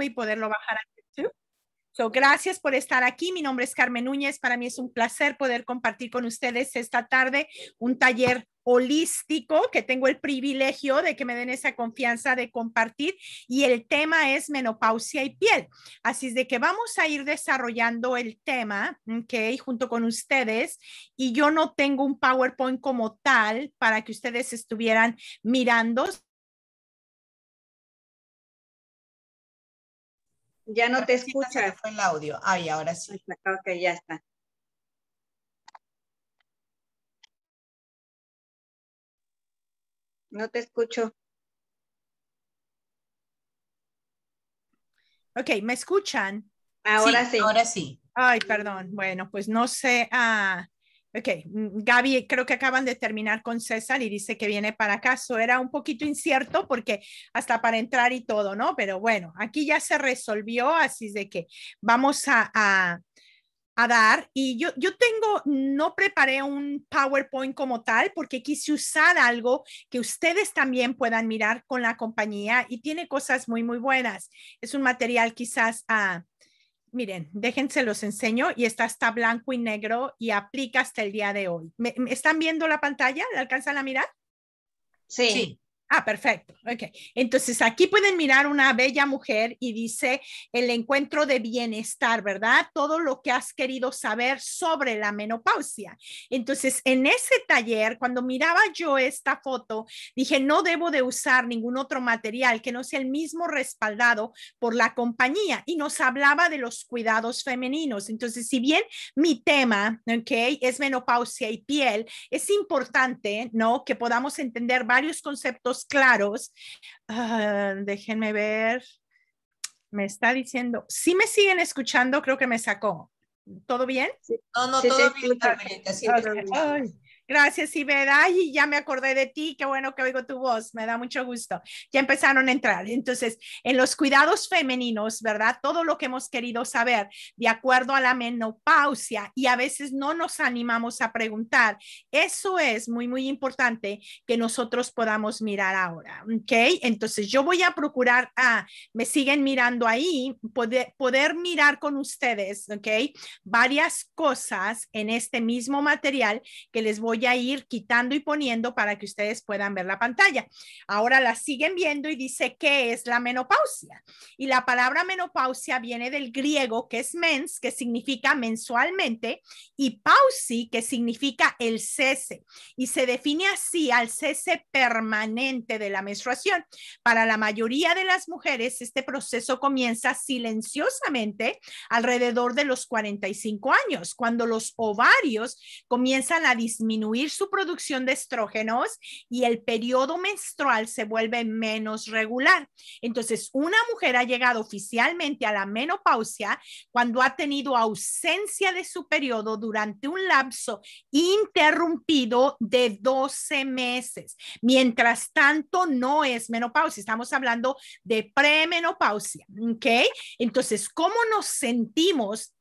y poderlo bajar a YouTube. So, gracias por estar aquí. Mi nombre es Carmen Núñez. Para mí es un placer poder compartir con ustedes esta tarde un taller holístico que tengo el privilegio de que me den esa confianza de compartir y el tema es menopausia y piel. Así es de que vamos a ir desarrollando el tema, que junto con ustedes y yo no tengo un PowerPoint como tal para que ustedes estuvieran mirando, Ya no te escuchas. Fue el audio. Ay, ahora sí. Ok, ya está. No te escucho. Ok, ¿me escuchan? Ahora sí. Ahora sí. Ay, perdón. Bueno, pues no sé ah, Ok, mm, Gaby, creo que acaban de terminar con César y dice que viene para acá. era un poquito incierto porque hasta para entrar y todo, ¿no? Pero bueno, aquí ya se resolvió, así de que vamos a, dar. Y yo, yo tengo, no preparé un PowerPoint como tal porque quise usar algo que ustedes también puedan mirar con la compañía y tiene cosas muy, muy buenas. Es un material quizás... a ah, miren, déjense los enseño y está hasta blanco y negro y aplica hasta el día de hoy. ¿Están viendo la pantalla? ¿Le alcanzan a mirar? sí. Ah, perfecto. Entonces aquí pueden mirar una bella mujer y dice el encuentro de bienestar, ¿verdad? Todo lo que has querido saber sobre la menopausia. Entonces en ese taller, cuando miraba yo esta foto, dije, no debo de usar ningún otro material que no sea el mismo respaldado por la compañía. Y nos hablaba de los cuidados femeninos. Entonces, si bien mi tema, ok, es menopausia y piel, es importante, ¿no? Que podamos entender varios conceptos claros. Ah, déjenme ver. Me está diciendo, si me siguen escuchando, creo que me sacó. ¿Todo bien? No, no, todo bien. Gracias, Ibeda. y ya me acordé de ti. Qué bueno que oigo tu voz. Me da mucho gusto. Ya empezaron a entrar. Entonces, en los cuidados femeninos, ¿verdad? Todo lo que hemos querido saber de acuerdo a la menopausia y a veces no nos animamos a preguntar. Eso es muy, muy importante que nosotros podamos mirar ahora. ¿Ok? Entonces, yo voy a procurar, ah, me siguen mirando ahí, poder, poder mirar con ustedes, ¿ok? Varias cosas en este mismo material que les voy a ir quitando y poniendo para que ustedes puedan ver la pantalla. Ahora la siguen viendo y dice qué es la menopausia. Y la palabra menopausia viene del griego que es mens, que significa mensualmente, y pausi, que significa el cese. Y se define así al cese permanente de la menstruación. Para la mayoría de las mujeres, este proceso comienza silenciosamente alrededor de los 45 años, cuando los ovarios comienzan a disminuir su producción de estrógenos y el periodo menstrual se vuelve menos regular. Entonces, una mujer ha llegado oficialmente a la menopausia cuando ha tenido ausencia de su periodo durante un lapso interrumpido de 12 meses. Mientras tanto, no es menopausia, estamos hablando de premenopausia, ¿ok? Entonces, ¿cómo nos sentimos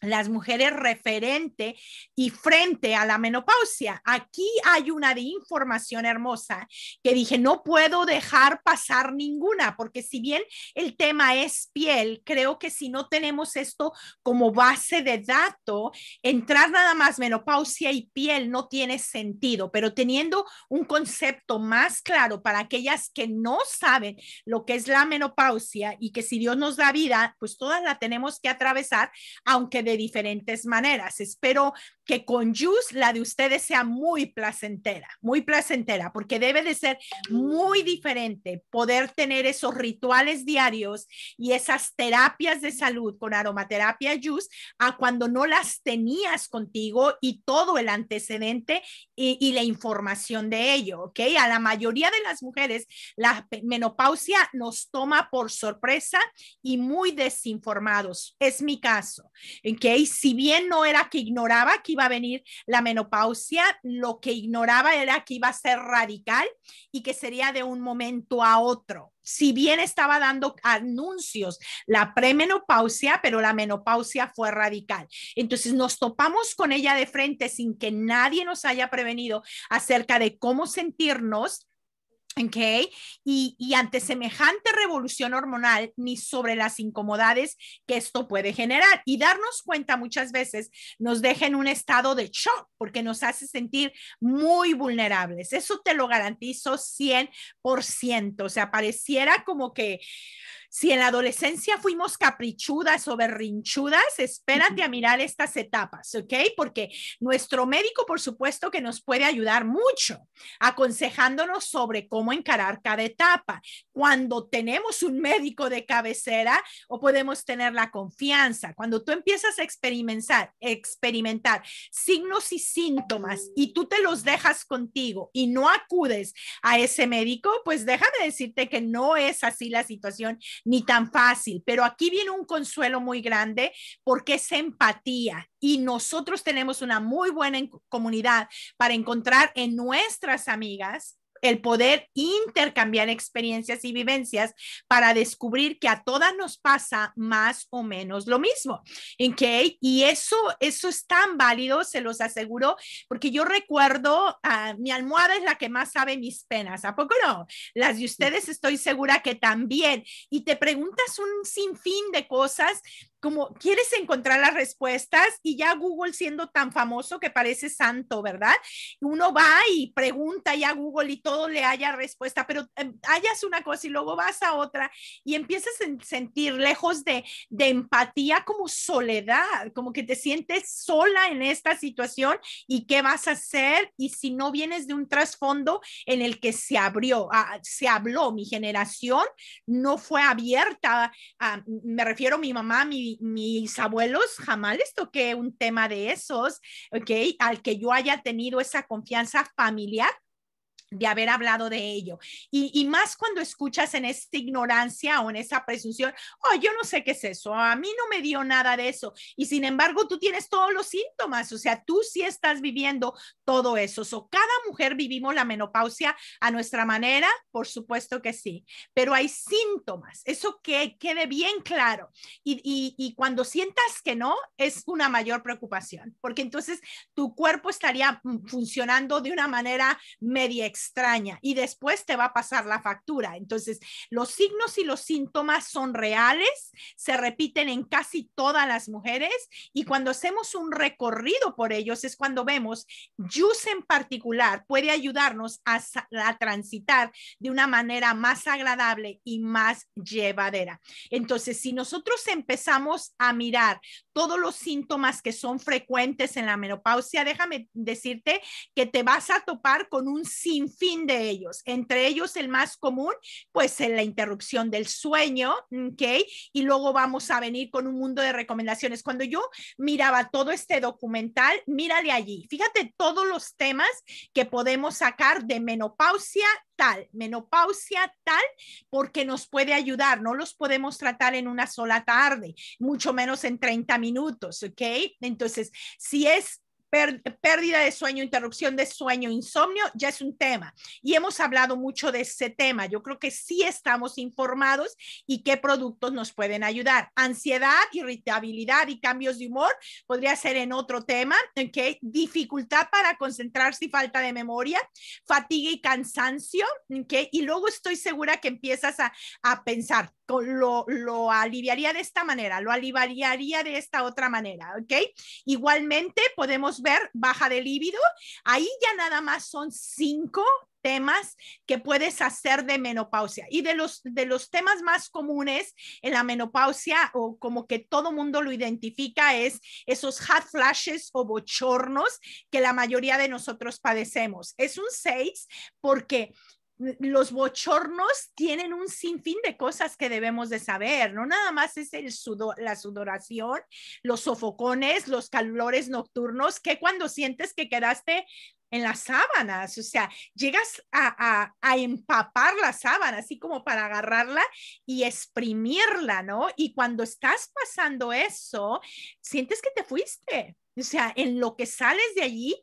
las mujeres referente y frente a la menopausia. Aquí hay una de información hermosa que dije, no puedo dejar pasar ninguna, porque si bien el tema es piel, creo que si no tenemos esto como base de dato, entrar nada más menopausia y piel no tiene sentido, pero teniendo un concepto más claro para aquellas que no saben lo que es la menopausia y que si Dios nos da vida, pues todas la tenemos que atravesar, aunque de diferentes maneras. Espero que con Juice la de ustedes sea muy placentera, muy placentera, porque debe de ser muy diferente poder tener esos rituales diarios y esas terapias de salud con aromaterapia Juice a cuando no las tenías contigo y todo el antecedente y, la información de ello, ¿ok? A la mayoría de las mujeres la menopausia nos toma por sorpresa y muy desinformados. Es mi caso, ¿ok? Si bien no era que ignoraba iba a venir la menopausia, lo que ignoraba era que iba a ser radical y que sería de un momento a otro. Si bien estaba dando anuncios la premenopausia, pero la menopausia fue radical. Entonces nos topamos con ella de frente sin que nadie nos haya prevenido acerca de cómo sentirnos Okay. Y, y, ante semejante revolución hormonal, ni sobre las incomodidades que esto puede generar. Y darnos cuenta muchas veces nos deja en un estado de shock porque nos hace sentir muy vulnerables. Eso te lo garantizo 100%. O sea, pareciera como que si en la adolescencia fuimos caprichudas o berrinchudas, espérate a mirar estas etapas, ¿ok? Porque nuestro médico, por supuesto, que nos puede ayudar mucho aconsejándonos sobre cómo encarar cada etapa. Cuando tenemos un médico de cabecera o podemos tener la confianza, cuando tú empiezas a experimentar, experimentar signos y síntomas y tú te los dejas contigo y no acudes a ese médico, pues déjame decirte que no es así la situación ni tan fácil, pero aquí viene un consuelo muy grande porque es empatía y nosotros tenemos una muy buena comunidad para encontrar en nuestras amigas el poder intercambiar experiencias y vivencias para descubrir que a todas nos pasa más o menos lo mismo. Y eso, eso es tan válido, se los aseguro, porque yo recuerdo, ah, mi almohada es la que más sabe mis penas, ¿a poco no? Las de ustedes estoy segura que también. Y te preguntas un sinfín de cosas como quieres encontrar las respuestas y ya Google siendo tan famoso que parece santo, ¿verdad? Uno va y pregunta ya a Google y todo le haya respuesta, pero em, hallas una cosa y luego vas a otra y empiezas a sentir lejos de, empatía como soledad, como que te sientes sola en esta situación y qué vas a hacer y si no vienes de un trasfondo en el que se abrió, se habló, mi generación no fue abierta, me refiero a mi mamá, mi mis abuelos jamás les toqué un tema de esos, ¿ok? Al que yo haya tenido esa confianza familiar de haber hablado de ello. Y, más cuando escuchas en esta ignorancia o en esa presunción, oh, yo no sé qué es eso, a mí no me dio nada de eso. Y sin embargo, tú tienes todos los síntomas, o sea, tú sí estás viviendo todo eso. So, cada mujer vivimos la menopausia a nuestra manera, por supuesto que sí, pero hay síntomas, eso que quede bien claro. Y, y cuando sientas que no, es una mayor preocupación, porque entonces tu cuerpo estaría mm, funcionando de una manera media extraña y después te va a pasar la factura. Entonces, los signos y los síntomas son reales, se repiten en casi todas las mujeres y cuando hacemos un recorrido por ellos es cuando vemos, juice en particular puede ayudarnos a, a transitar de una manera más agradable y más llevadera. Entonces, si nosotros empezamos a mirar todos los síntomas que son frecuentes en la menopausia, déjame decirte que te vas a topar con un sinfín de ellos. Entre ellos el más común, pues en la interrupción del sueño, ¿ok? Y luego vamos a venir con un mundo de recomendaciones. Cuando yo miraba todo este documental, mírale allí, fíjate todos los temas que podemos sacar de menopausia tal, menopausia tal, porque nos puede ayudar. No los podemos tratar en una sola tarde, mucho menos en 30 minutos, ¿ok? Entonces, si es pérdida de sueño, interrupción de sueño, insomnio, ya es un tema. Y hemos hablado mucho de ese tema. Yo creo que sí estamos informados y qué productos nos pueden ayudar. Ansiedad, irritabilidad y cambios de humor podría ser en otro tema. ¿okay? Dificultad para concentrarse y falta de memoria, fatiga y cansancio. ¿okay? Y luego estoy segura que empiezas a, a pensar, lo, aliviaría de esta manera, lo aliviaría de esta otra manera, ¿ok? Igualmente podemos ver baja de líbido, ahí ya nada más son cinco temas que puedes hacer de menopausia. Y de los, de los temas más comunes en la menopausia, o como que todo mundo lo identifica, es esos hot flashes o bochornos que la mayoría de nosotros padecemos. Es un 6 porque los bochornos tienen un sinfín de cosas que debemos de saber, no nada más es el sudor, la sudoración, los sofocones, los calores nocturnos, que cuando sientes que quedaste en las sábanas, o sea, llegas a, a, empapar la sábana, así como para agarrarla y exprimirla, ¿no? Y cuando estás pasando eso, sientes que te fuiste, o sea, en lo que sales de allí,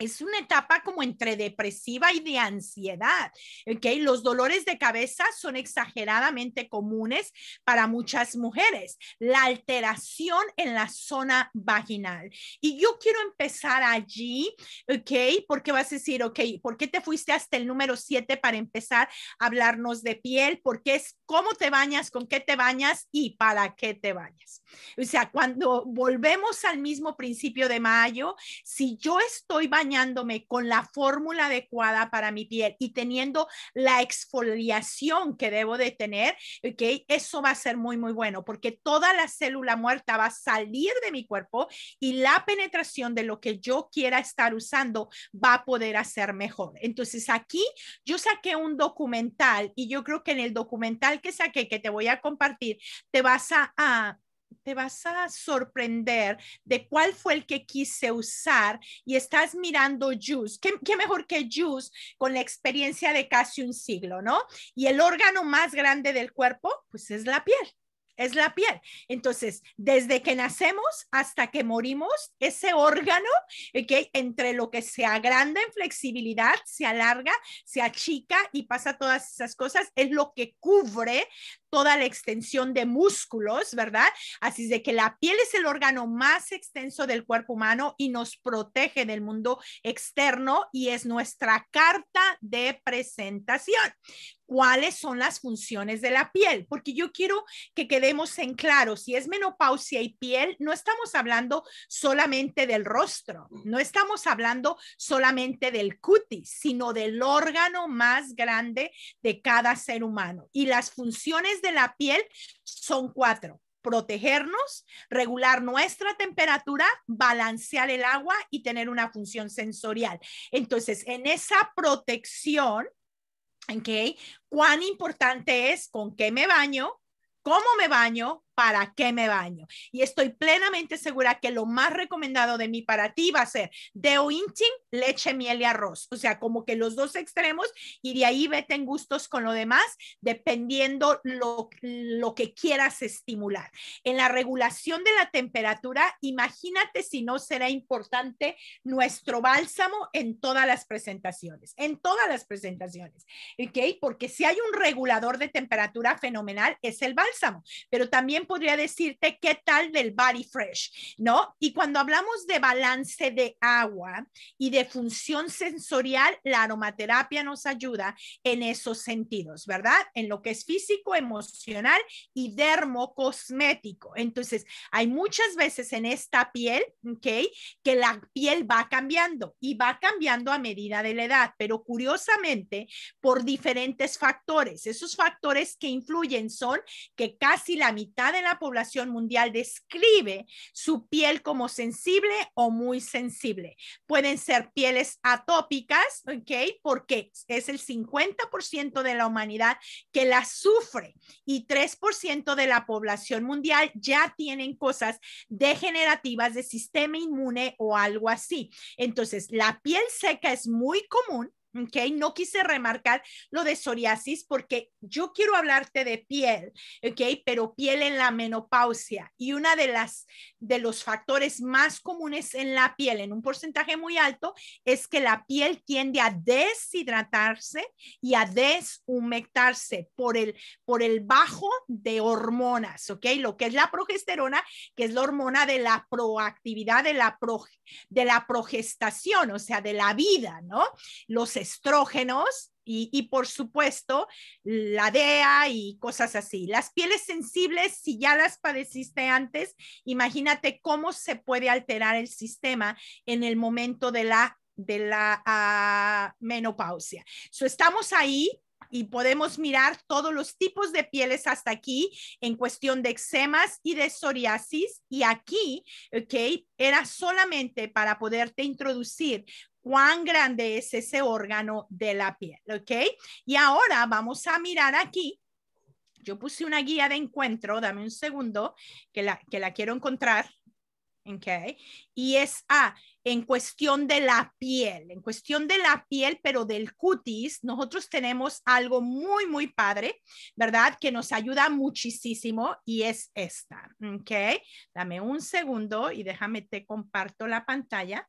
es una etapa como entre depresiva y de ansiedad. ¿okay? Los dolores de cabeza son exageradamente comunes para muchas mujeres. La alteración en la zona vaginal. Y yo quiero empezar allí, okay, Porque vas a decir, ok, ¿por qué te fuiste hasta el número 7 para empezar a hablarnos de piel? Porque es cómo te bañas, con qué te bañas y para qué te bañas. O sea, cuando volvemos al mismo principio de mayo, si yo estoy bañando, con la fórmula adecuada para mi piel y teniendo la exfoliación que debo de tener, ¿ok? Eso va a ser muy, muy bueno porque toda la célula muerta va a salir de mi cuerpo y la penetración de lo que yo quiera estar usando va a poder hacer mejor. Entonces aquí yo saqué un documental y yo creo que en el documental que saqué, que te voy a compartir, te vas a te vas a sorprender de cuál fue el que quise usar y estás mirando Juice. ¿Qué, mejor que Juice con la experiencia de casi un siglo, ¿no? Y el órgano más grande del cuerpo, pues es la piel. Es la piel. Entonces, desde que nacemos hasta que morimos, ese órgano, que entre lo que se agranda en flexibilidad, se alarga, se achica y pasa todas esas cosas, es lo que cubre toda la extensión de músculos, ¿verdad? Así es de que la piel es el órgano más extenso del cuerpo humano y nos protege del mundo externo y es nuestra carta de presentación cuáles son las funciones de la piel, porque yo quiero que quedemos en claro, si es menopausia y piel, no estamos hablando solamente del rostro, no estamos hablando solamente del cutis, sino del órgano más grande de cada ser humano. Y las funciones de la piel son cuatro. Protegernos, regular nuestra temperatura, balancear el agua y tener una función sensorial. Entonces, en esa protección, ¿ok? ¿Cuán importante es con qué me baño? ¿Cómo me baño? ¿para qué me baño? Y estoy plenamente segura que lo más recomendado de mí para ti va a ser de intim, leche, miel y arroz. O sea, como que los dos extremos y de ahí vete en gustos con lo demás, dependiendo lo, lo que quieras estimular. En la regulación de la temperatura, imagínate si no será importante nuestro bálsamo en todas las presentaciones, en todas las presentaciones, ¿ok? Porque si hay un regulador de temperatura fenomenal, es el bálsamo, pero también podría decirte qué tal del body fresh, ¿no? Y cuando hablamos de balance de agua y de función sensorial, la aromaterapia nos ayuda en esos sentidos, ¿verdad? En lo que es físico, emocional y dermocosmético. Entonces, hay muchas veces en esta piel, ¿ok? Que la piel va cambiando y va cambiando a medida de la edad, pero curiosamente por diferentes factores. Esos factores que influyen son que casi la mitad de la población mundial describe su piel como sensible o muy sensible. Pueden ser pieles atópicas, ¿ok? Porque es el 50% de la humanidad que la sufre y 3% de la población mundial ya tienen cosas degenerativas de sistema inmune o algo así. Entonces, la piel seca es muy común ¿ok? No quise remarcar lo de psoriasis porque yo quiero hablarte de piel, ¿ok? Pero piel en la menopausia y una de las de los factores más comunes en la piel, en un porcentaje muy alto, es que la piel tiende a deshidratarse y a deshumectarse por el por el bajo de hormonas, ¿ok? Lo que es la progesterona, que es la hormona de la proactividad, de la de la progestación, o sea, de la vida, ¿no? Los estrógenos y, por supuesto la DEA y cosas así. Las pieles sensibles, si ya las padeciste antes, imagínate cómo se puede alterar el sistema en el momento de la, de la ah, menopausia. estamos ahí y podemos mirar todos los tipos de pieles hasta aquí en cuestión de eczemas y de psoriasis. Y aquí, ok, era solamente para poderte introducir cuán grande es ese órgano de la piel, ¿ok? Y ahora vamos a mirar aquí. Yo puse una guía de encuentro, dame un segundo, que la, que la quiero encontrar, ¿ok? Y es A, ah, en cuestión de la piel, en cuestión de la piel, pero del cutis, nosotros tenemos algo muy, muy padre, ¿verdad? Que nos ayuda muchísimo y es esta, ¿ok? Dame un segundo y déjame te comparto la pantalla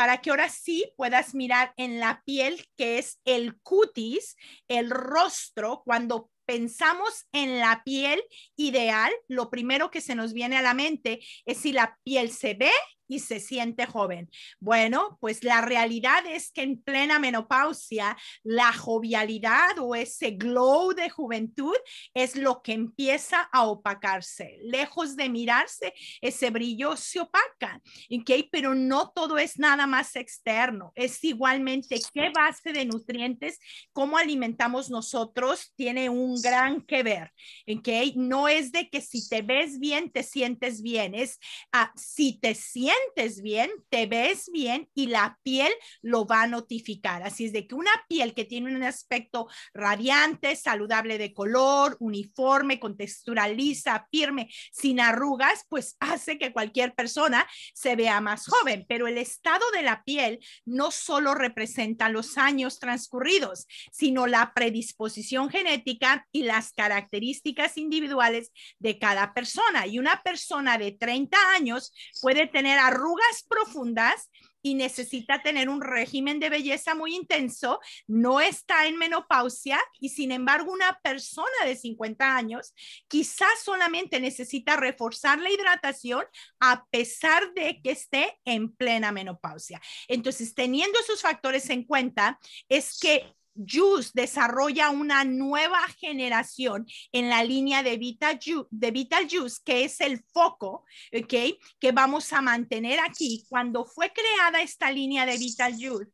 para que ahora sí puedas mirar en la piel, que es el cutis, el rostro, cuando pensamos en la piel ideal, lo primero que se nos viene a la mente es si la piel se ve y se siente joven. Bueno, pues la realidad es que en plena menopausia, la jovialidad o ese glow de juventud es lo que empieza a opacarse. Lejos de mirarse, ese brillo se opaca. ¿okay? Pero no todo es nada más externo, es igualmente qué base de nutrientes, cómo alimentamos nosotros, tiene un gran que ver. ¿okay? No es de que si te ves bien, te sientes bien, es ah, si te sientes sientes bien, te ves bien y la piel lo va a notificar. Así es de que una piel que tiene un aspecto radiante, saludable de color, uniforme, con textura lisa, firme, sin arrugas, pues hace que cualquier persona se vea más joven. Pero el estado de la piel no solo representa los años transcurridos, sino la predisposición genética y las características individuales de cada persona. Y una persona de 30 años puede tener arrugas profundas y necesita tener un régimen de belleza muy intenso, no está en menopausia y sin embargo una persona de 50 años quizás solamente necesita reforzar la hidratación a pesar de que esté en plena menopausia. Entonces, teniendo esos factores en cuenta, es que Juice desarrolla una nueva generación en la línea de Vital, Juice, de Vital Juice, que es el foco que vamos a mantener aquí. Cuando fue creada esta línea de Vital Juice,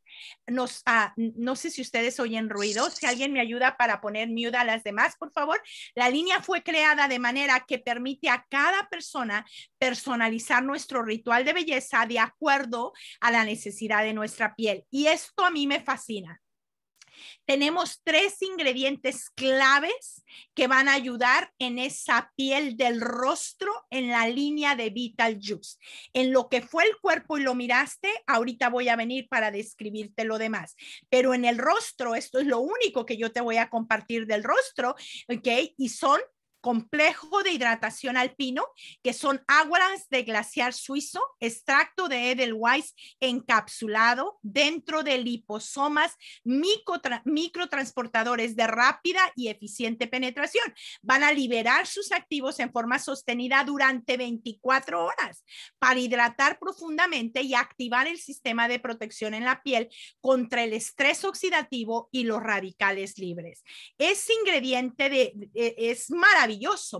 ah, no sé si ustedes oyen ruido, si alguien me ayuda para poner miuda a las demás, por favor. La línea fue creada de manera que permite a cada persona personalizar nuestro ritual de belleza de acuerdo a la necesidad de nuestra piel. Y esto a mí me fascina. Tenemos tres ingredientes claves que van a ayudar en esa piel del rostro, en la línea de Vital Juice. En lo que fue el cuerpo y lo miraste, ahorita voy a venir para describirte lo demás. Pero en el rostro, esto es lo único que yo te voy a compartir del rostro, ¿ok? Y son complejo de hidratación alpino, que son aguas de glaciar suizo, extracto de Edelweiss encapsulado dentro de liposomas microtransportadores de rápida y eficiente penetración. Van a liberar sus activos en forma sostenida durante 24 horas para hidratar profundamente y activar el sistema de protección en la piel contra el estrés oxidativo y los radicales libres. Ese ingrediente de, e, es maravilloso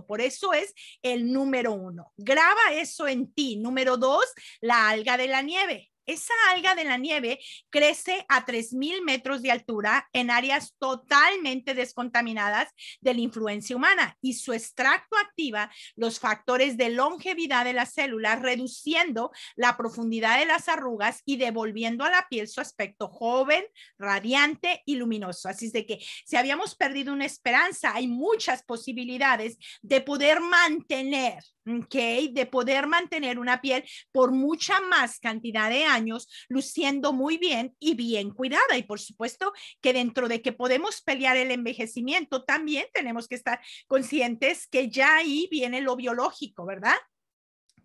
por eso es el número uno. Graba eso en ti. Número dos, la alga de la nieve. Esa alga de la nieve crece a 3.000 metros de altura en áreas totalmente descontaminadas de la influencia humana y su extracto activa los factores de longevidad de las células, reduciendo la profundidad de las arrugas y devolviendo a la piel su aspecto joven, radiante y luminoso. Así es de que si habíamos perdido una esperanza, hay muchas posibilidades de poder mantener, ¿ok? De poder mantener una piel por mucha más cantidad de años años luciendo muy bien y bien cuidada. Y por supuesto que dentro de que podemos pelear el envejecimiento, también tenemos que estar conscientes que ya ahí viene lo biológico, ¿verdad?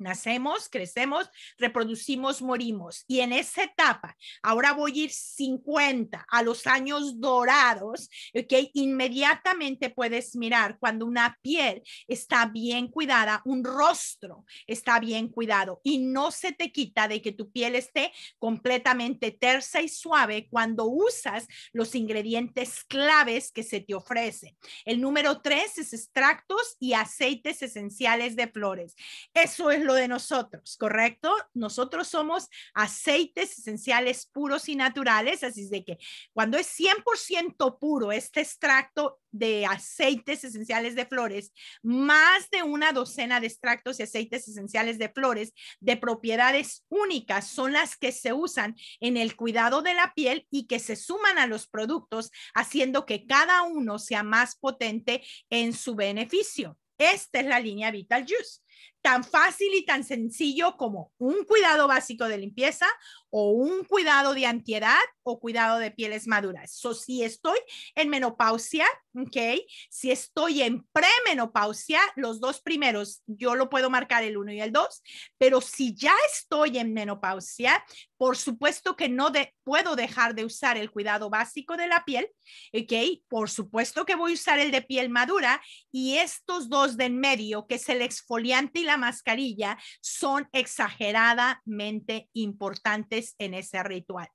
nacemos, crecemos, reproducimos, morimos. Y en esa etapa, ahora voy a ir 50 a los años dorados, que Inmediatamente puedes mirar cuando una piel está bien cuidada, un rostro está bien cuidado y no se te quita de que tu piel esté completamente tersa y suave cuando usas los ingredientes claves que se te ofrecen. El número tres es extractos y aceites esenciales de flores. Eso es lo de nosotros, ¿correcto? Nosotros somos aceites esenciales puros y naturales, así es de que cuando es 100% puro este extracto de aceites esenciales de flores, más de una docena de extractos y aceites esenciales de flores de propiedades únicas son las que se usan en el cuidado de la piel y que se suman a los productos, haciendo que cada uno sea más potente en su beneficio. Esta es la línea Vital Juice tan fácil y tan sencillo como un cuidado básico de limpieza o un cuidado de antiedad o cuidado de pieles maduras. So, si estoy en menopausia, ok, si estoy en premenopausia, los dos primeros, yo lo puedo marcar el 1 y el 2, pero si ya estoy en menopausia, por supuesto que no puedo dejar de usar el cuidado básico de la piel, ok, por supuesto que voy a usar el de piel madura y estos dos de en medio, que es el exfoliante y la mascarilla son exageradamente importantes en ese ritual.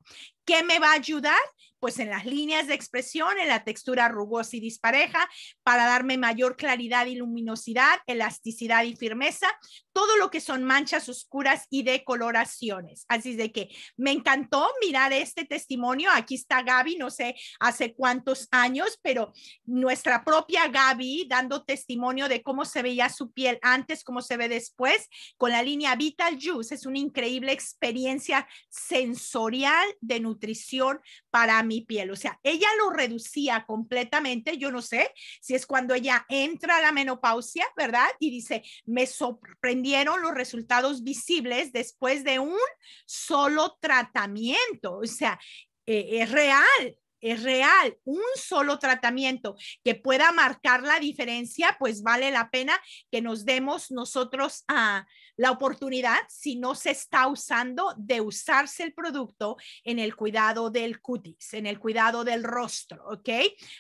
¿Qué me va a ayudar? Pues en las líneas de expresión, en la textura rugosa y dispareja, para darme mayor claridad y luminosidad, elasticidad y firmeza, todo lo que son manchas oscuras y decoloraciones. Así de que me encantó mirar este testimonio. Aquí está Gaby, no sé hace cuántos años, pero nuestra propia Gaby dando testimonio de cómo se veía su piel antes, cómo se ve después, con la línea Vital Juice. Es una increíble experiencia sensorial de nutrición nutrición para mi piel. O sea, ella lo reducía completamente. Yo no sé si es cuando ella entra a la menopausia, ¿verdad? Y dice, me sorprendieron los resultados visibles después de un solo tratamiento. O sea, eh, es real, es real, un solo tratamiento que pueda marcar la diferencia, pues vale la pena que nos demos nosotros a, la oportunidad, si no se está usando, de usarse el producto en el cuidado del cutis, en el cuidado del rostro, ¿ok?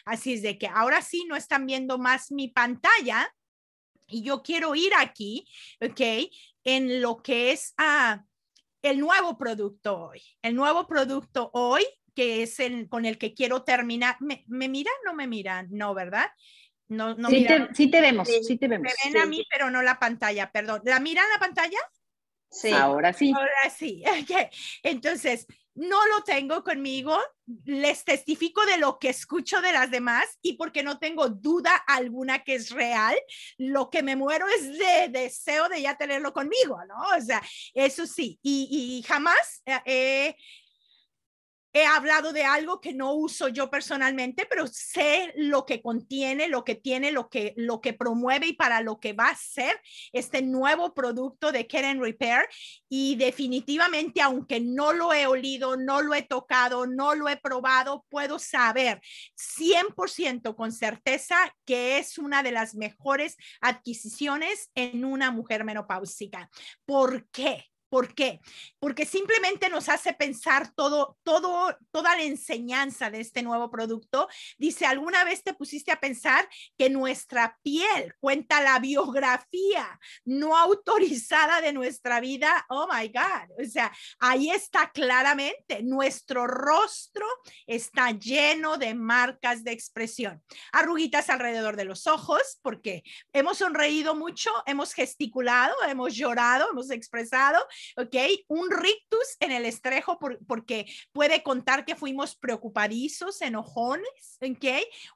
Así es de que ahora sí no están viendo más mi pantalla y yo quiero ir aquí, ¿ok? En lo que es a ah, el nuevo producto hoy. El nuevo producto hoy que es el con el que quiero terminar. ¿Me, me miran? No me miran, no, ¿verdad? No, no sí, te, sí, te, vemos, sí, te vemos. Me ven a mí, pero no la pantalla, perdón. ¿La miran la pantalla? Sí. Ahora sí. Ahora sí. Entonces, no lo tengo conmigo, les testifico de lo que escucho de las demás y porque no tengo duda alguna que es real, lo que me muero es de deseo de ya tenerlo conmigo, ¿no? O sea, eso sí, y, y jamás eh, eh, he hablado de algo que no uso yo personalmente, pero sé lo que contiene, lo que tiene, lo que, lo que promueve y para lo que va a ser este nuevo producto de Care and Repair. Y definitivamente, aunque no lo he olido, no lo he tocado, no lo he probado, puedo saber 100% con certeza que es una de las mejores adquisiciones en una mujer menopáusica. ¿Por qué? ¿Por qué? Porque simplemente nos hace pensar todo, toda la enseñanza de este nuevo producto. Dice, ¿alguna vez te pusiste a pensar que nuestra piel cuenta la biografía no autorizada de nuestra vida? Oh, my God. O sea, ahí está claramente, nuestro rostro está lleno de marcas de expresión. Arruguitas alrededor de los ojos, porque hemos sonreído mucho, hemos gesticulado, hemos llorado, hemos expresado ¿ok? Un rictus en el estrejo porque puede contar que fuimos preocupadizos, enojones, ¿ok?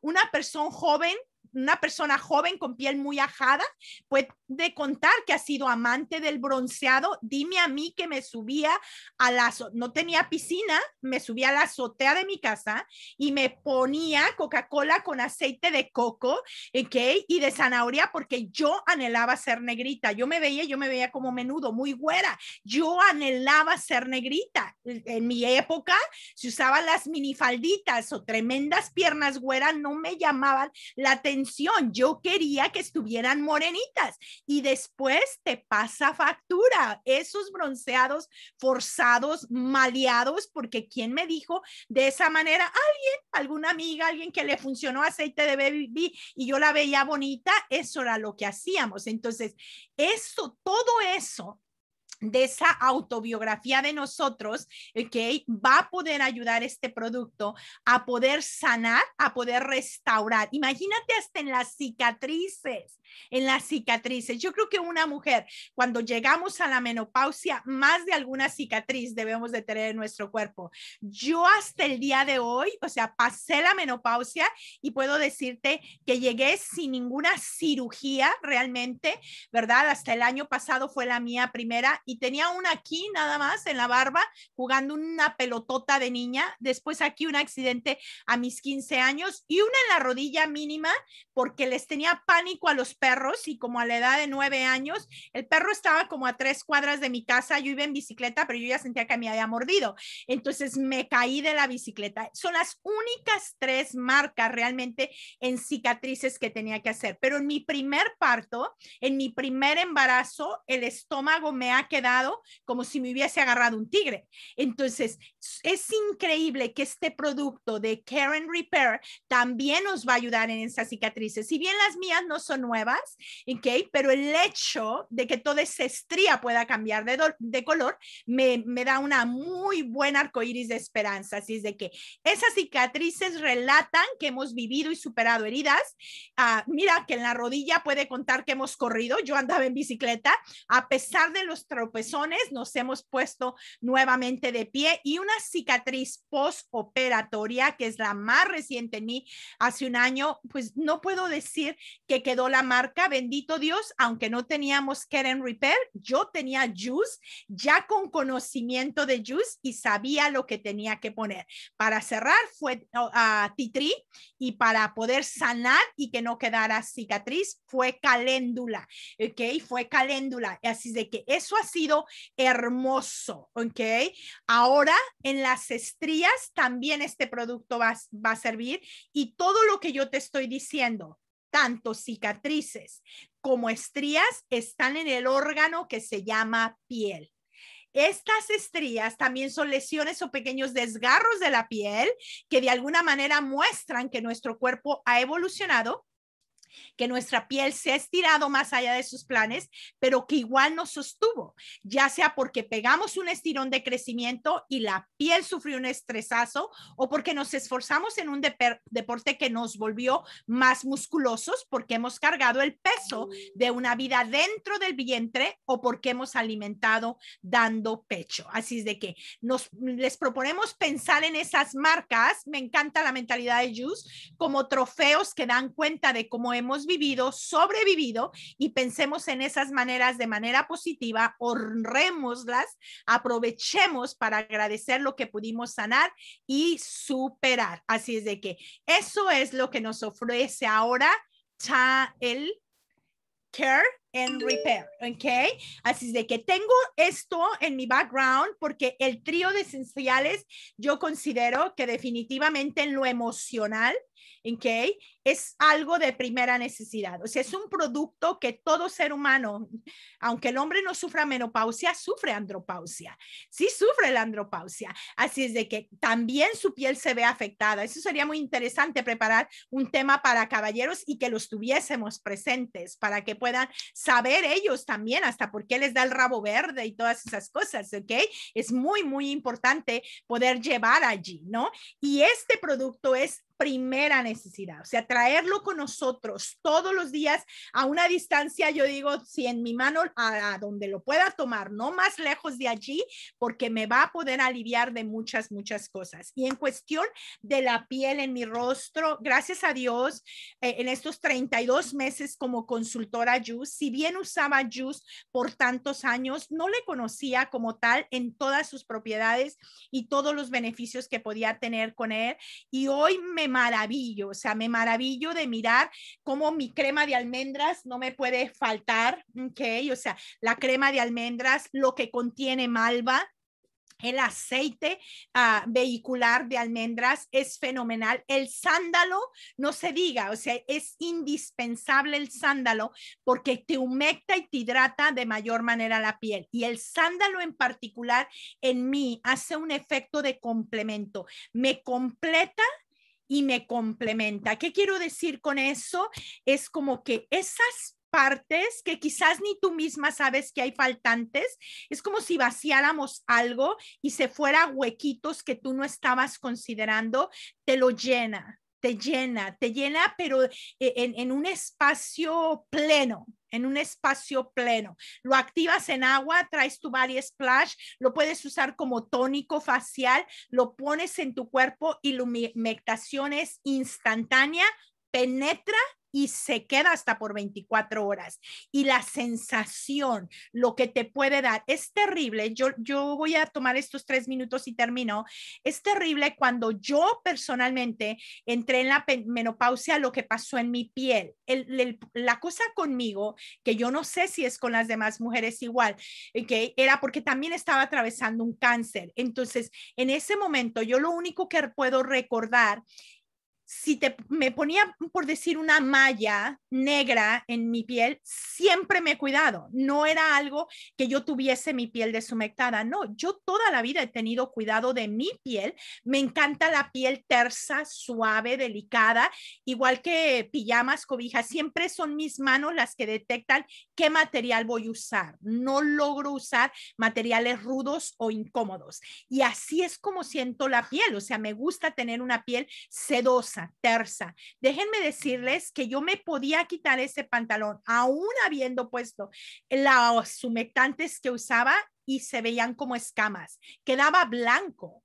Una persona joven una persona joven con piel muy ajada puede contar que ha sido amante del bronceado. Dime a mí que me subía a la, no tenía piscina, me subía a la azotea de mi casa y me ponía Coca-Cola con aceite de coco okay, y de zanahoria porque yo anhelaba ser negrita. Yo me veía, yo me veía como menudo, muy güera. Yo anhelaba ser negrita. En mi época si usaban las minifalditas o tremendas piernas güeras, no me llamaban la atención yo quería que estuvieran morenitas y después te pasa factura, esos bronceados forzados, maleados, porque ¿quién me dijo de esa manera? Alguien, alguna amiga, alguien que le funcionó aceite de baby y yo la veía bonita, eso era lo que hacíamos. Entonces, eso, todo eso de esa autobiografía de nosotros, que Va a poder ayudar este producto a poder sanar, a poder restaurar. Imagínate hasta en las cicatrices, en las cicatrices. Yo creo que una mujer, cuando llegamos a la menopausia, más de alguna cicatriz debemos de tener en nuestro cuerpo. Yo hasta el día de hoy, o sea, pasé la menopausia y puedo decirte que llegué sin ninguna cirugía realmente, ¿verdad? Hasta el año pasado fue la mía primera y tenía una aquí nada más en la barba jugando una pelotota de niña, después aquí un accidente a mis 15 años y una en la rodilla mínima porque les tenía pánico a los perros y como a la edad de nueve años, el perro estaba como a tres cuadras de mi casa, yo iba en bicicleta, pero yo ya sentía que me había mordido. Entonces me caí de la bicicleta. Son las únicas tres marcas realmente en cicatrices que tenía que hacer. Pero en mi primer parto, en mi primer embarazo, el estómago me ha quedado como si me hubiese agarrado un tigre. Entonces, es increíble que este producto de Karen Repair también nos va a ayudar en esas cicatrices. Si bien las mías no son nuevas, pero el hecho de que toda esa estría pueda cambiar de, color me, da una muy buena arcoíris de esperanza. Así es de que esas cicatrices relatan que hemos vivido y superado heridas. Ah, mira que en la rodilla puede contar que hemos corrido. Yo andaba en bicicleta. A pesar de los tropezones, nos hemos puesto nuevamente de pie y una cicatriz postoperatoria, que es la más reciente en mí, hace un año, pues no puedo decir que quedó la más bendito Dios, aunque no teníamos Care Repair, yo tenía Juice ya con conocimiento de Juice y sabía lo que tenía que poner. Para cerrar fue oh, a Titri y para poder sanar y que no quedara cicatriz fue Caléndula, ¿ok? Fue Caléndula. Así de que eso ha sido hermoso, ¿ok? Ahora en las estrías también este producto va, va a servir y todo lo que yo te estoy diciendo tanto cicatrices como estrías están en el órgano que se llama piel. Estas estrías también son lesiones o pequeños desgarros de la piel que de alguna manera muestran que nuestro cuerpo ha evolucionado que nuestra piel se ha estirado más allá de sus planes, pero que igual nos sostuvo, ya sea porque pegamos un estirón de crecimiento y la piel sufrió un estresazo o porque nos esforzamos en un deporte que nos volvió más musculosos porque hemos cargado el peso de una vida dentro del vientre o porque hemos alimentado dando pecho. Así es de que nos les proponemos pensar en esas marcas, me encanta la mentalidad de Juice, como trofeos que dan cuenta de cómo hemos hemos vivido, sobrevivido y pensemos en esas maneras de manera positiva, honrémoslas, aprovechemos para agradecer lo que pudimos sanar y superar. Así es de que eso es lo que nos ofrece ahora el Care and Repair, ¿ok? Así es de que tengo esto en mi background porque el trío de esenciales yo considero que definitivamente en lo emocional ¿okay? Es algo de primera necesidad, o sea, es un producto que todo ser humano, aunque el hombre no sufra menopausia, sufre andropausia, sí sufre la andropausia, así es de que también su piel se ve afectada. Eso sería muy interesante preparar un tema para caballeros y que los tuviésemos presentes para que puedan saber ellos también hasta por qué les da el rabo verde y todas esas cosas, ¿ok? Es muy, muy importante poder llevar allí, ¿no? Y este producto es primera necesidad, o sea, traerlo con nosotros todos los días a una distancia, yo digo, si en mi mano, a, donde lo pueda tomar, no más lejos de allí, porque me va a poder aliviar de muchas, muchas cosas. Y en cuestión de la piel en mi rostro, gracias a Dios, eh, en estos 32 meses como consultora Juice, si bien usaba Juice por tantos años, no le conocía como tal en todas sus propiedades y todos los beneficios que podía tener con él. Y hoy me maravillo, o sea, me maravillo de mirar cómo mi crema de almendras no me puede faltar, ¿ok? O sea, la crema de almendras, lo que contiene malva, el aceite ah, vehicular de almendras es fenomenal. El sándalo, no se diga, o sea, es indispensable el sándalo porque te humecta y te hidrata de mayor manera la piel. Y el sándalo en particular en mí hace un efecto de complemento. Me completa y me complementa. ¿Qué quiero decir con eso? Es como que esas partes que quizás ni tú misma sabes que hay faltantes. Es como si vaciáramos algo y se fuera huequitos que tú no estabas considerando, te lo llena, te llena, te llena, pero eh, en, en un espacio pleno, en un espacio pleno. Lo activas en agua, traes tu body splash, lo puedes usar como tónico facial, lo pones en tu cuerpo y es instantánea, penetra y se queda hasta por 24 horas. Y la sensación, lo que te puede dar, es terrible. Yo, yo voy a tomar estos tres minutos y termino. Es terrible cuando yo personalmente entré en la menopausia, lo que pasó en mi piel. la cosa conmigo, que yo no sé si es con las demás mujeres igual, eh, era porque también estaba atravesando un cáncer. Entonces, en ese momento, yo lo único que puedo recordar si te, me ponía, por decir, una malla negra en mi piel, siempre me he cuidado. No era algo que yo tuviese mi piel deshumectada. No, yo toda la vida he tenido cuidado de mi piel. Me encanta la piel tersa, suave, delicada, igual que pijamas, cobijas. Siempre son mis manos las que detectan qué material voy a usar. No logro usar materiales rudos o incómodos. Y así es como siento la piel. O sea, me gusta tener una piel sedosa terza, Déjenme decirles que yo me podía quitar ese pantalón, aún habiendo puesto los humectantes que usaba y se veían como escamas. Quedaba blanco,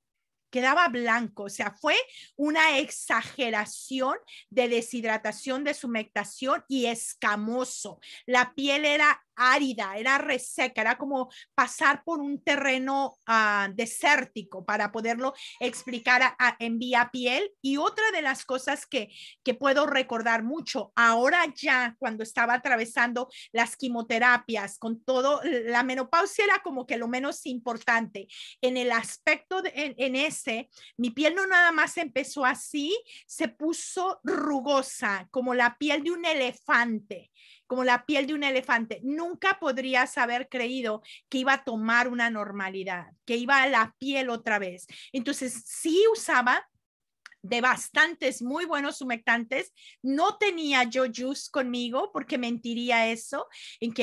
quedaba blanco. O sea, fue una exageración de deshidratación, de sumectación y escamoso. La piel era árida, era reseca, era como pasar por un terreno ah, desértico para poderlo explicar a, en vía piel. Y otra de las cosas que, que puedo recordar mucho, ahora ya cuando estaba atravesando las quimioterapias, con todo, la menopausia era como que lo menos importante. En el aspecto, en ese, mi piel no nada más empezó así, se puso rugosa, como la piel de un elefante como la piel de un elefante. Nunca podrías haber creído que iba a tomar una normalidad, que iba a la piel otra vez. Entonces, sí usaba de bastantes muy buenos humectantes. No tenía yo juice conmigo porque mentiría eso, ¿ok?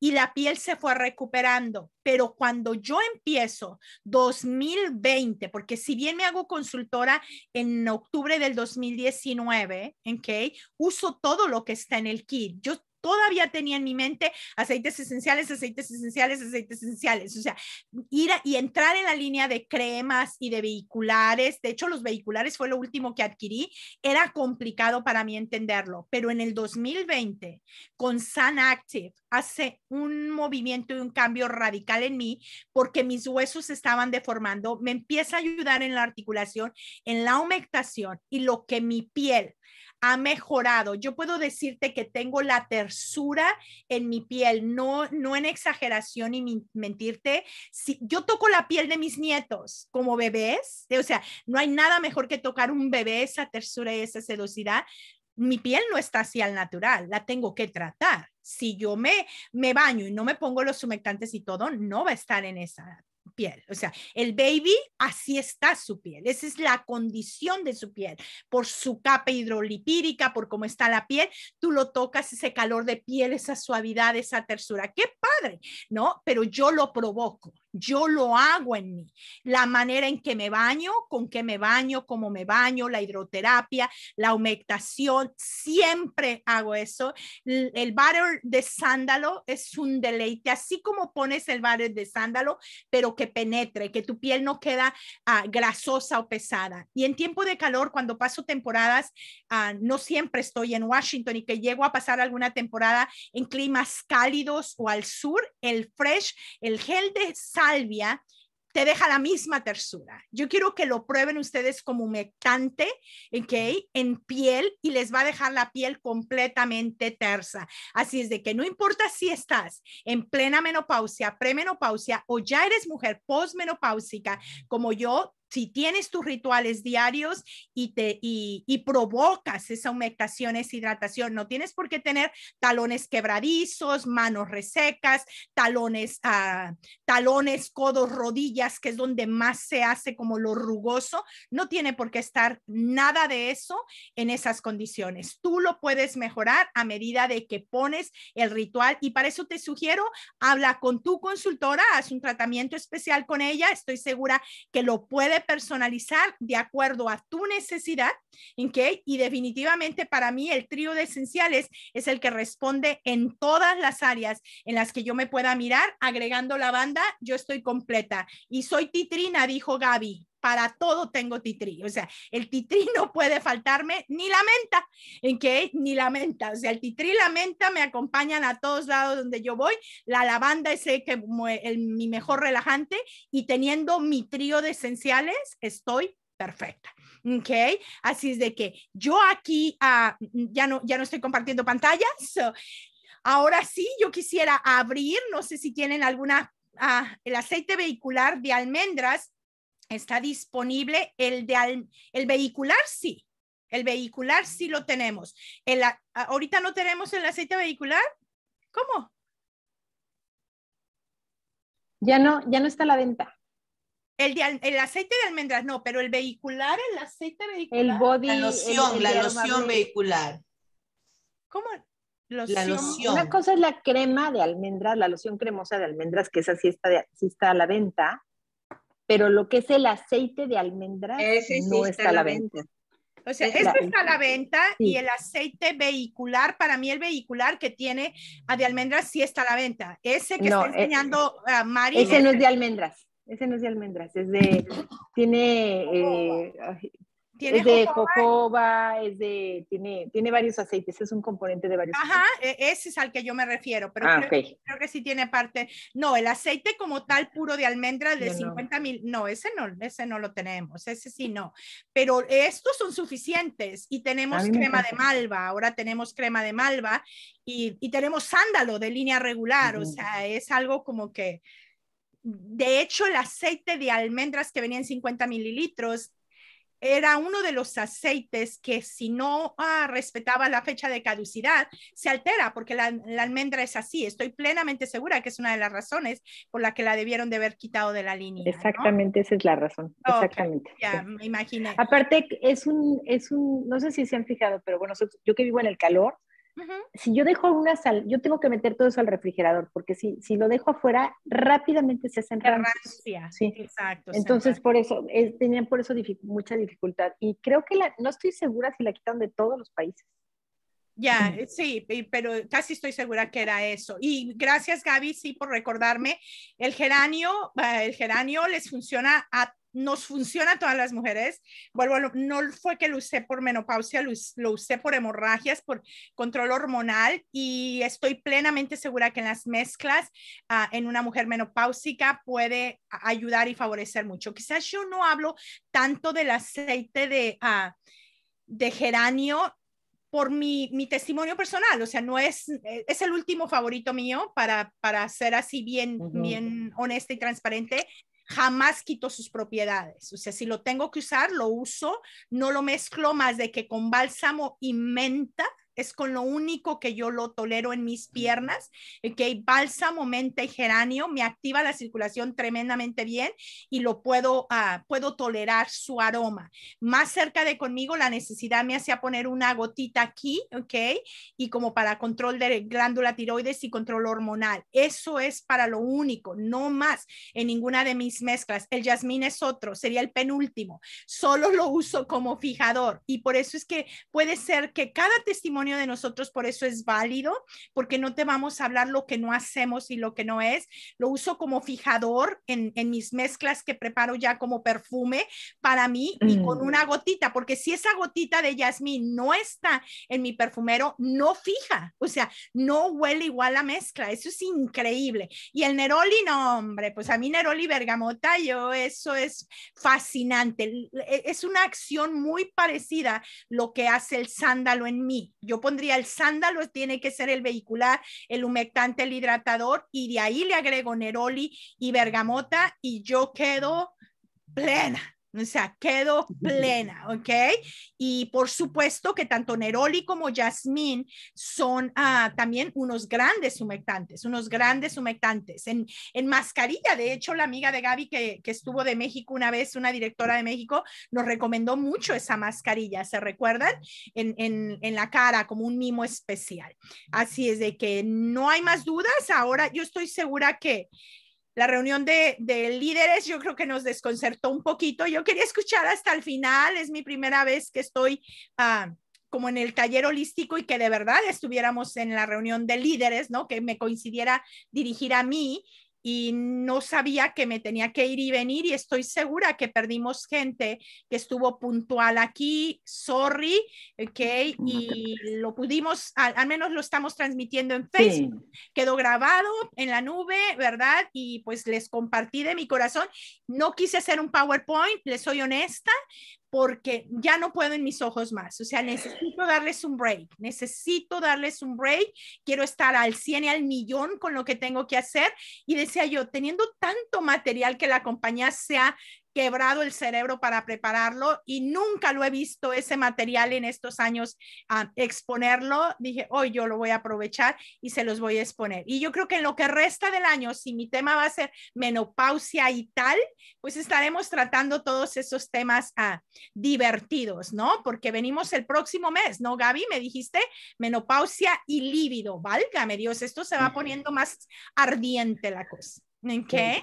Y la piel se fue recuperando. Pero cuando yo empiezo 2020, porque si bien me hago consultora en octubre del 2019, ¿ok? Uso todo lo que está en el kit. Yo todavía tenía en mi mente aceites esenciales, aceites esenciales, aceites esenciales. O sea, ir y entrar en la línea de cremas y de vehiculares. De hecho, los vehiculares fue lo último que adquirí. Era complicado para mí entenderlo, pero en el 2020, con Sun Active, hace un movimiento y un cambio radical en mí porque mis huesos estaban deformando. Me empieza a ayudar en la articulación, en la humectación y lo que mi piel ha mejorado. Yo puedo decirte que tengo la tersura en mi piel, no, no en exageración y mentirte. Si, yo toco la piel de mis nietos como bebés, o sea, no hay nada mejor que tocar un bebé esa tersura y esa sedosidad. Mi piel no está así al natural, la tengo que tratar. Si yo me, me baño y no me pongo los humectantes y todo, no va a estar en esa piel. O sea, el baby, así está su piel. Esa es la condición de su piel. Por su capa hidrolipídica, por cómo está la piel, tú lo tocas, ese calor de piel, esa suavidad, esa tersura. Qué padre, ¿no? Pero yo lo provoco yo lo hago en mí. La manera en que me baño, con qué me baño, cómo me baño, la hidroterapia, la humectación, siempre hago eso. El butter de sándalo es un deleite, así como pones el butter de sándalo, pero que penetre, que tu piel no queda ah, grasosa o pesada. Y en tiempo de calor, cuando paso temporadas, ah, no siempre estoy en Washington y que llego a pasar alguna temporada en climas cálidos o al sur, el fresh, el gel de sándalo, te deja la misma tersura. Yo quiero que lo prueben ustedes como humectante, En piel y les va a dejar la piel completamente tersa. Así es de que no importa si estás en plena menopausia, premenopausia o ya eres mujer posmenopáusica como yo, si tienes tus rituales diarios y, te, y, provocas esa humectación, esa hidratación, no tienes por qué tener talones quebradizos, manos resecas, talones, ah, talones, codos, rodillas, que es donde más se hace como lo rugoso. No tiene por qué estar nada de eso en esas condiciones. Tú lo puedes mejorar a medida de que pones el ritual y para eso te sugiero, habla con tu consultora, haz un tratamiento especial con ella. Estoy segura que lo puedes personalizar de acuerdo a tu necesidad, ¿ok? Y definitivamente para mí el trío de esenciales es el que responde en todas las áreas en las que yo me pueda mirar, agregando la banda, yo estoy completa. Y soy titrina, dijo Gaby, para todo tengo titrí. O sea, el titrí no puede faltarme ni la menta, en ni la menta. O sea, el titrí y la menta me acompañan a todos lados donde yo voy. La lavanda es que, mi mejor relajante y teniendo mi trío de esenciales, estoy perfecta. Ok, así es de que yo aquí ah, ya, no, ya no estoy compartiendo pantallas, ahora sí, yo quisiera abrir, no sé si tienen alguna, ah, el aceite vehicular de almendras está disponible. El, de el vehicular sí, el vehicular sí lo tenemos. El, ahorita no tenemos el aceite vehicular. ¿Cómo? Ya no, ya no está a la venta. El, el aceite de almendras no, pero el vehicular, el aceite vehicular. El body. La loción, la loción vehicular. ¿Cómo? La loción. Una cosa es la crema de almendras, la loción cremosa de almendras, que esa sí está, de, sí está a la venta, pero lo que es el aceite de almendras no está, a la venta. O sea, este está a la venta y el aceite vehicular, para mí el vehicular que tiene a ah, de almendras sí está a la venta. Ese que está eh, enseñando a ah, Mari. Ese no es de almendras, ese no es de almendras, es de, tiene, oh. eh, es de jojoba? es de, tiene, tiene varios aceites, es un componente de varios Ajá, e, ese es al que yo me refiero, pero ah, creo, que sí tiene parte. No, el aceite como tal puro de almendras de 50 mil, no, ese no, ese no lo tenemos, ese sí no. Pero estos son suficientes y tenemos crema de malva, ahora tenemos crema de malva y, y tenemos sándalo de línea regular, o sea, es algo como que... De hecho, el aceite de almendras que venía en 50 mililitros era uno de los aceites que si no ah, respetaba la fecha de caducidad, se altera porque la, almendra es así. Estoy plenamente segura que es una de las razones por la que la debieron de haber quitado de la línea. Exactamente, esa es la razón. Exactamente. Ya, me imagino Aparte, es es un, no sé si se han fijado, pero bueno, yo que vivo en el calor, si yo dejo una sal, yo tengo que meter todo eso al refrigerador, porque si, si lo dejo afuera, rápidamente se hacen Sí. Exacto. Entonces, por eso, tenían por eso mucha dificultad. Y creo que la, no estoy segura si la quitan de todos los países. Ya, sí, pero casi estoy segura que era eso. Y gracias Gaby, sí, por recordarme. El geranio, eh, el geranio les funciona a nos funciona a todas las mujeres. Vuelvo, no fue que lo usé por menopausia, lo, usé por hemorragias, por control hormonal y estoy plenamente segura que en las mezclas ah, en una mujer menopáusica puede ayudar y favorecer mucho. Quizás yo no hablo tanto del aceite de, ah, de geranio por mi, testimonio personal, o sea, no es, eh, es el último favorito mío para, para ser así bien, bien honesta y transparente, jamás quito sus propiedades. O sea, si lo tengo que usar, lo uso, no lo mezclo más de que con bálsamo y menta es con lo único que yo lo tolero en mis piernas, ok, eh, bálsamo, menta y geranio, me activa la circulación tremendamente bien y lo puedo, ah, puedo tolerar su aroma. Más cerca de conmigo, la necesidad me hacía poner una gotita aquí, ok, y como para control de glándula tiroides y control hormonal. Eso es para lo único, no más en ninguna de mis mezclas. El jazmín es otro, sería el penúltimo. Solo lo uso como fijador y por eso es que puede ser que cada testimonio de nosotros por eso es válido, porque no te vamos a hablar lo que no hacemos y lo que no es. Lo uso como fijador en, mis mezclas que preparo ya como perfume para mí y mm. con una gotita, porque si esa gotita de Yasmín no está en mi perfumero, no fija, o sea, no huele igual la mezcla, eso es increíble. Y el Neroli, no, hombre, pues a mí Neroli Bergamota, yo, eso es fascinante, e, es una acción muy parecida lo que hace el sándalo en mí. Yo pondría el sándalo, tiene que ser el vehicular, el humectante, el hidratador, y de ahí le agrego neroli y bergamota y yo quedo plena. O sea, quedo plena, ¿ok? Y por supuesto que tanto Neroli como Yasmín son ah, también unos grandes humectantes, unos grandes humectantes. En, mascarilla, de hecho, la amiga de Gaby que, estuvo de México una vez, una directora de México, nos recomendó mucho esa mascarilla, ¿se recuerdan? En, en la cara, como un mimo especial. Así es de que no hay más dudas. Ahora yo estoy segura que la reunión de, líderes yo creo que nos desconcertó un poquito. Yo quería escuchar hasta el final, es mi primera vez que estoy ah, como en el taller holístico y que de verdad estuviéramos en la reunión de líderes, ¿no? Que me coincidiera dirigir a mí y no sabía que me tenía que ir y venir y estoy segura que perdimos gente que estuvo puntual aquí, sorry, ok, y lo pudimos, al, menos lo estamos transmitiendo en Facebook, quedó grabado en la nube, ¿verdad? Y pues les compartí de mi corazón, no quise hacer un PowerPoint, les soy honesta, porque ya no puedo en mis ojos más. O sea, necesito darles un break, necesito darles un break, quiero estar al 100 y al millón con lo que tengo que hacer. Y decía yo, teniendo tanto material que la compañía sea quebrado el cerebro para prepararlo y nunca lo he visto ese material en estos años a ah, exponerlo. Dije, hoy yo lo voy a aprovechar y se los voy a exponer. Y yo creo que en lo que resta del año, si mi tema va a ser menopausia y tal, pues estaremos tratando todos esos temas ah, divertidos, ¿no? Porque venimos el próximo mes, ¿no, Gaby? Me dijiste menopausia y líbido. Válgame Dios, esto se va poniendo más ardiente la cosa. ¿En qué?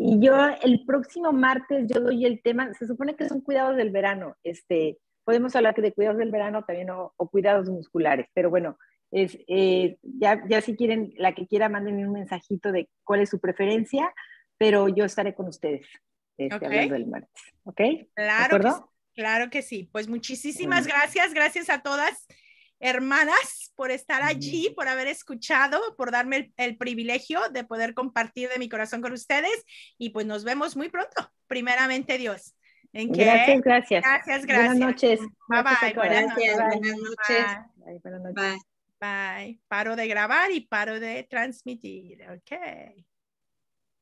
Y yo el próximo martes yo doy el tema, se supone que son cuidados del verano, este, podemos hablar que de cuidados del verano también o, cuidados musculares, pero bueno, es, eh, ya, ya si quieren, la que quiera, mándenme un mensajito de cuál es su preferencia, pero yo estaré con ustedes este, del martes, ¿ok? Claro, que, claro que sí, pues muchísimas gracias, gracias a todas hermanas, por estar allí, por haber escuchado, por darme el, privilegio de poder compartir de mi corazón con ustedes. Y pues nos vemos muy pronto, primeramente Dios. ¿En Gracias, gracias. Gracias, Buenas noches. Bye, bye. Buenas noches. Bye. Bye. bye. Paro de grabar y paro de transmitir. Ok.